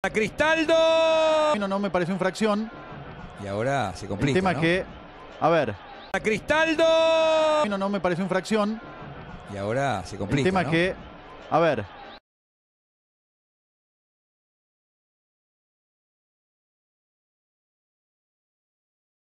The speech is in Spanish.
A Cristaldo. No, no me pareció infracción. Y ahora se complica. El tema que. A ver. A Cristaldo. No, no me pareció infracción. Y ahora se complica. El tema que. A ver.